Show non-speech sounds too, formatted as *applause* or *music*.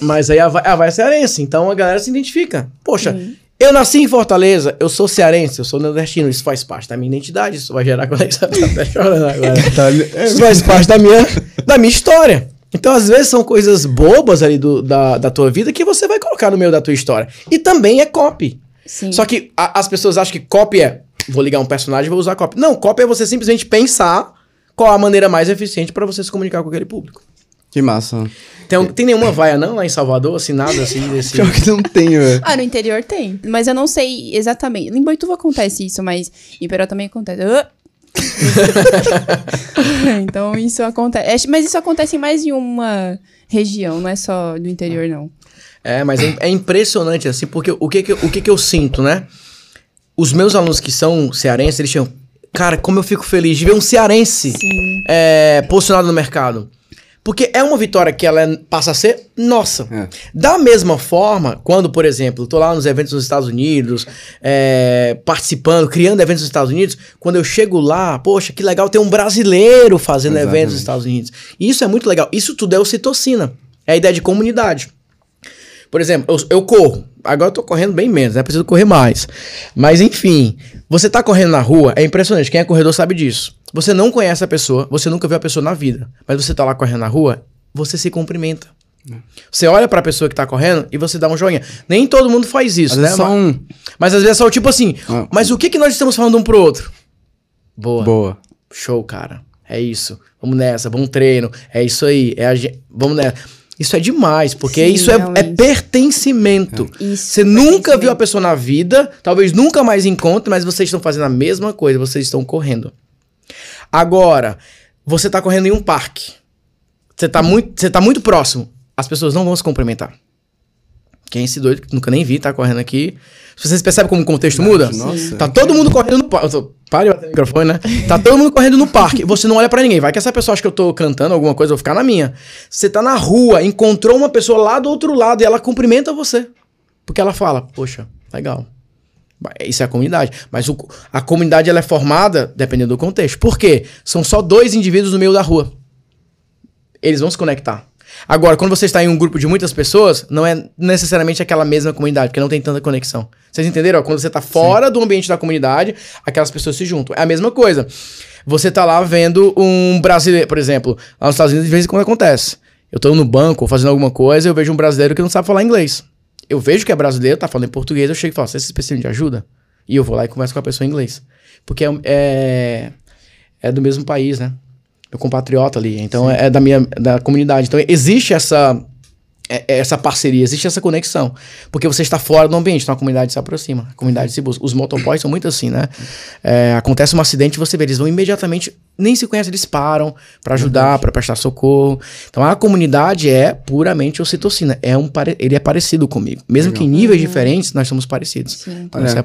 Mas aí a vai, a vai é cearense, então a galera se identifica. Poxa, uhum. eu nasci em Fortaleza, eu sou cearense, eu sou nordestino, isso faz parte da minha identidade, isso vai gerar quando tá *laughs* chorando agora. Tá é isso faz parte da minha, da minha história. Então, às vezes, são coisas bobas ali do, da, da tua vida que você vai colocar no meio da tua história. E também é copy. Sim. Só que a, as pessoas acham que copy é vou ligar um personagem e vou usar copy. Não, copy é você simplesmente pensar qual a maneira mais eficiente para você se comunicar com aquele público. Que massa. Tem, tem nenhuma vaia, não, lá em Salvador, assim, nada assim *laughs* desse. Pior que não tem, velho. ah, no interior tem. Mas eu não sei exatamente. Em Boituva acontece isso, mas em Peró também acontece. Ah! *laughs* então isso acontece. É, mas isso acontece em mais de uma região, não é só do interior, não. É, mas é, é impressionante, assim, porque o que que, o que que eu sinto, né? Os meus alunos que são cearenses, eles chamam. Cara, como eu fico feliz de ver um cearense é, posicionado no mercado. Porque é uma vitória que ela é, passa a ser nossa. É. Da mesma forma, quando, por exemplo, eu tô lá nos eventos nos Estados Unidos, é, participando, criando eventos nos Estados Unidos, quando eu chego lá, poxa, que legal ter um brasileiro fazendo Exatamente. eventos nos Estados Unidos. E isso é muito legal. Isso tudo é o É a ideia de comunidade. Por exemplo, eu, eu, corro. Agora eu tô correndo bem menos, né? Preciso correr mais. Mas enfim, você tá correndo na rua, é impressionante. Quem é corredor sabe disso. Você não conhece a pessoa, você nunca viu a pessoa na vida, mas você tá lá correndo na rua, você se cumprimenta. É. Você olha para a pessoa que tá correndo e você dá um joinha. Nem todo mundo faz isso, às né? É só um... Mas às vezes é só tipo assim, ah. mas o que que nós estamos falando um pro outro? Boa. Boa. Show, cara. É isso. Vamos nessa, bom treino. É isso aí. É a gente... Vamos nessa. Isso é demais, porque Sim, isso é, é, pertencimento. É. Isso, você nunca viu a pessoa na vida, talvez nunca mais encontre, mas vocês estão fazendo a mesma coisa, vocês estão correndo. Agora, você tá correndo em um parque. Você tá muito, você tá muito próximo. As pessoas não vão se cumprimentar. Quem é esse doido que nunca nem vi tá correndo aqui. Vocês percebem como o contexto muda? Nossa, tá todo mundo correndo no parque. Pare o microfone, né? Tá todo mundo correndo no parque. Você não olha para ninguém. Vai que essa pessoa acha que eu tô cantando alguma coisa, eu vou ficar na minha. Você tá na rua, encontrou uma pessoa lá do outro lado e ela cumprimenta você. Porque ela fala, poxa, legal. É, isso é a comunidade. Mas o, a comunidade ela é formada dependendo do contexto. Por quê? São só dois indivíduos no meio da rua. Eles vão se conectar. Agora, quando você está em um grupo de muitas pessoas, não é necessariamente aquela mesma comunidade, porque não tem tanta conexão. Vocês entenderam? Quando você está fora Sim. do ambiente da comunidade, aquelas pessoas se juntam. É a mesma coisa. Você está lá vendo um brasileiro, por exemplo, lá nos Estados Unidos, de vez em quando acontece. Eu estou no banco fazendo alguma coisa, eu vejo um brasileiro que não sabe falar inglês eu vejo que é brasileiro, tá falando em português, eu chego e falo, vocês precisam de ajuda? E eu vou lá e converso com a pessoa em inglês. Porque é, é, é do mesmo país, né? Meu compatriota ali. Então Sim. é da minha da comunidade. Então existe essa é, é essa parceria, existe essa conexão. Porque você está fora do ambiente, então a comunidade se aproxima, a comunidade se busca. Os motoboys são muito assim, né? É, acontece um acidente você vê, eles vão imediatamente, nem se conhecem, eles param para ajudar, para prestar socorro. Então a comunidade é puramente ocitocina. É um, ele é parecido comigo. Mesmo Legal. que em níveis uhum. diferentes, nós somos parecidos. Sim. Então, é. é.